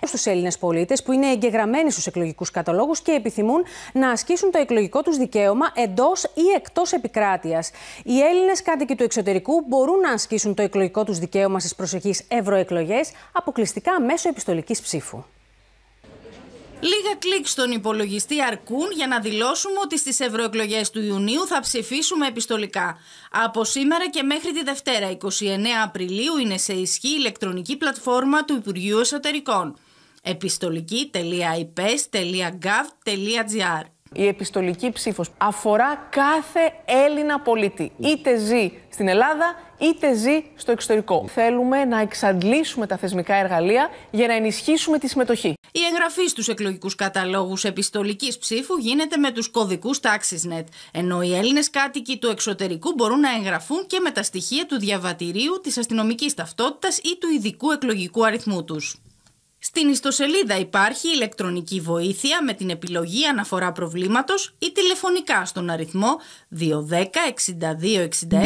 Ε, στους Έλληνες πολίτες που είναι εγγεγραμμένοι στους εκλογικούς καταλόγους και επιθυμούν να ασκήσουν το εκλογικό τους δικαίωμα εντός ή εκτός επικράτειας. Οι Έλληνες κάτοικοι του εξωτερικού μπορούν να ασκήσουν το εκλογικό τους δικαίωμα στις προσεχείς ευρωεκλογές αποκλειστικά μέσω επιστολικής ψήφου. Λίγα κλικ στον υπολογιστή αρκούν για να δηλώσουμε ότι στις ευρωεκλογές του Ιουνίου θα ψηφίσουμε επιστολικά. Από σήμερα και μέχρι τη Δευτέρα 29 Απριλίου είναι σε ισχύ η ηλεκτρονική πλατφόρμα του Υπουργείου Εσωτερικών. επιστολική.ipes.gov.gr η επιστολική ψήφος αφορά κάθε Έλληνα πολίτη. Είτε ζει στην Ελλάδα, είτε ζει στο εξωτερικό. Θέλουμε να εξαντλήσουμε τα θεσμικά εργαλεία για να ενισχύσουμε τη συμμετοχή. Η εγγραφή στους εκλογικούς καταλόγους επιστολικής ψήφου γίνεται με τους κωδικούς TaxisNet, ενώ οι Έλληνες κάτοικοι του εξωτερικού μπορούν να εγγραφούν και με τα στοιχεία του διαβατηρίου, της αστυνομικής ταυτότητας ή του ειδικού εκλογικού αριθμού τους. Στην ιστοσελίδα υπάρχει ηλεκτρονική βοήθεια με την επιλογή αναφορά προβλήματος ή τηλεφωνικά στον αριθμο 210 6266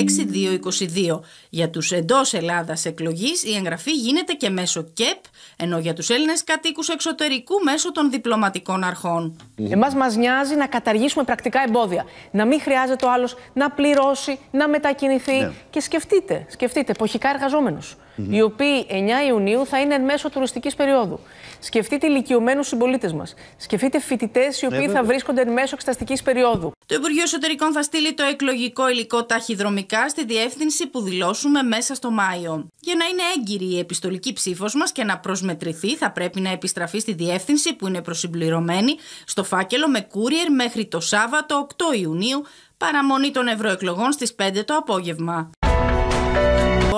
210-62-66-222. Για τους εντός Ελλάδας εκλογής η εγγραφή γίνεται και μέσω ΚΕΠ, ενώ για τους Έλληνες κατοίκους εξωτερικού μέσω των διπλωματικών αρχών. Mm-hmm. Εμάς μας νοιάζει να καταργήσουμε πρακτικά εμπόδια, να μην χρειάζεται ο άλλος να πληρώσει, να μετακινηθεί ναι. και σκεφτείτε, σκεφτείτε, εποχικά εργαζόμενους, mm-hmm. οι οποίοι 9 Ιουνίου θα είναι εν μέσω τουριστικής περίοδου. Σκεφτείτε ηλικιωμένους συμπολίτες μας. Σκεφτείτε φοιτητές οι ε, οποίοι θα βρίσκονται εν μέσω εξεταστική περίοδου. Το Υπουργείο Εσωτερικών θα στείλει το εκλογικό υλικό ταχυδρομικά στη διεύθυνση που δηλώσουμε μέσα στο Μάιο. Για να είναι έγκυρη η επιστολική ψήφος μας και να προσμετρηθεί, θα πρέπει να επιστραφεί στη διεύθυνση που είναι προσυμπληρωμένη στο φάκελο με κούριερ μέχρι το Σάββατο 8 Ιουνίου, παραμονή των ευρωεκλογών στις 5 το απόγευμα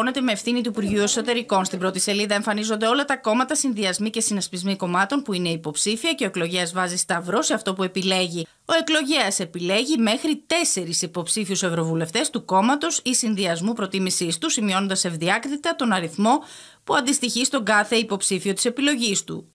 αποτυπώνεται με ευθύνη του Υπουργείου Εσωτερικών. Στην πρώτη σελίδα εμφανίζονται όλα τα κόμματα, συνδυασμοί και συνασπισμοί κομμάτων που είναι υποψήφια και ο εκλογέας βάζει σταυρό σε αυτό που επιλέγει. Ο εκλογέας επιλέγει μέχρι τέσσερις υποψήφιους ευρωβουλευτές του κόμματος ή συνδυασμού προτίμησής του, σημειώνοντας ευδιάκριτα τον αριθμό που αντιστοιχεί στον κάθε υποψήφιο της επιλογής του.